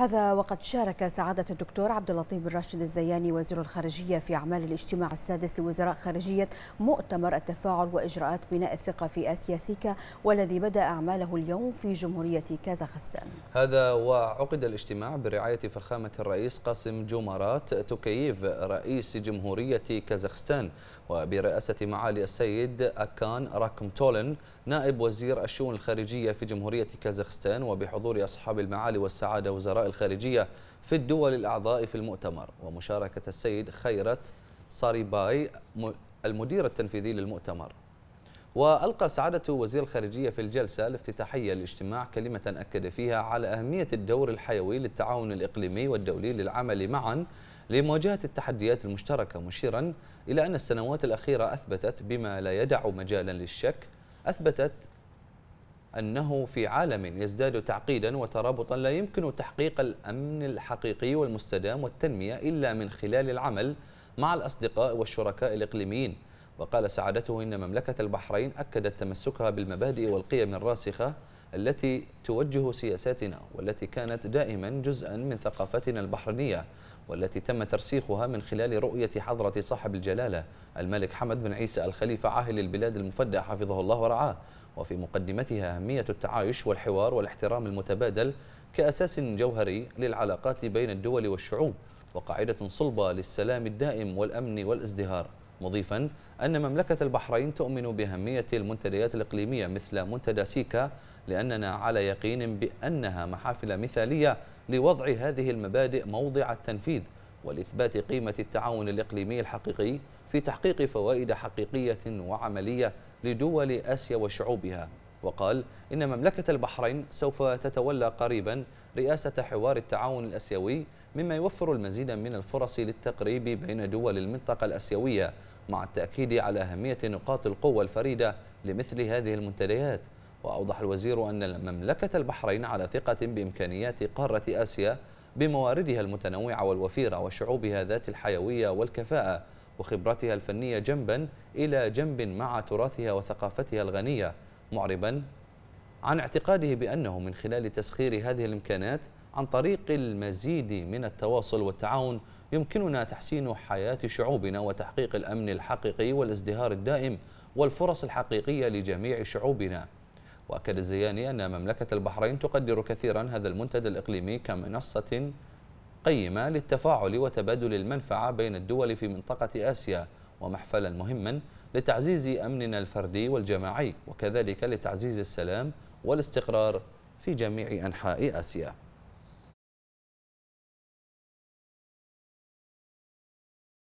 هذا وقد شارك سعادة الدكتور عبد اللطيف بن راشد الزياني وزير الخارجية في أعمال الاجتماع السادس لوزراء خارجية مؤتمر التفاعل وإجراءات بناء الثقة في آسيا سيكا والذي بدأ أعماله اليوم في جمهورية كازاخستان هذا وعقد الاجتماع برعاية فخامة الرئيس قاسم جمرات توكييف رئيس جمهورية كازاخستان وبرئاسة معالي السيد أكان راكم تولن نائب وزير الشؤون الخارجية في جمهورية كازاخستان وبحضور أصحاب المعالي والسعادة وزراء الخارجية في الدول الأعضاء في المؤتمر ومشاركة السيد خيرت صاريباي المدير التنفيذي للمؤتمر وألقى سعادة وزير الخارجية في الجلسة الافتتاحية للاجتماع كلمة أكد فيها على أهمية الدور الحيوي للتعاون الإقليمي والدولي للعمل معا لمواجهة التحديات المشتركة مشيرا إلى أن السنوات الأخيرة أثبتت بما لا يدع مجالا للشك أثبتت أنه في عالم يزداد تعقيدا وترابطا لا يمكن تحقيق الأمن الحقيقي والمستدام والتنمية إلا من خلال العمل مع الأصدقاء والشركاء الإقليميين وقال سعادته إن مملكة البحرين أكدت تمسكها بالمبادئ والقيم الراسخة التي توجه سياساتنا والتي كانت دائما جزءا من ثقافتنا البحرينية والتي تم ترسيخها من خلال رؤية حضرة صاحب الجلالة الملك حمد بن عيسى الخليفة عاهل البلاد المفدى حفظه الله ورعاه وفي مقدمتها أهمية التعايش والحوار والاحترام المتبادل كأساس جوهري للعلاقات بين الدول والشعوب وقاعدة صلبة للسلام الدائم والأمن والازدهار مضيفا أن مملكة البحرين تؤمن بأهمية المنتديات الإقليمية مثل منتدى سيكا لأننا على يقين بأنها محافل مثالية لوضع هذه المبادئ موضع التنفيذ ولإثبات قيمة التعاون الإقليمي الحقيقي في تحقيق فوائد حقيقية وعملية لدول آسيا وشعوبها وقال إن مملكة البحرين سوف تتولى قريبا رئاسة حوار التعاون الأسيوي مما يوفر المزيد من الفرص للتقريب بين دول المنطقة الأسيوية مع التأكيد على أهمية نقاط القوة الفريدة لمثل هذه المنتديات وأوضح الوزير أن مملكة البحرين على ثقة بإمكانيات قارة آسيا بمواردها المتنوعة والوفيرة وشعوبها ذات الحيوية والكفاءة وخبرتها الفنية جنبا إلى جنب مع تراثها وثقافتها الغنية معربا عن اعتقاده بأنه من خلال تسخير هذه الإمكانات عن طريق المزيد من التواصل والتعاون يمكننا تحسين حياة شعوبنا وتحقيق الأمن الحقيقي والازدهار الدائم والفرص الحقيقية لجميع شعوبنا وأكد الزياني أن مملكة البحرين تقدر كثيرا هذا المنتدى الإقليمي كمنصة قيمة للتفاعل وتبادل المنفعة بين الدول في منطقة آسيا ومحفلا مهما لتعزيز أمننا الفردي والجماعي وكذلك لتعزيز السلام والاستقرار في جميع أنحاء آسيا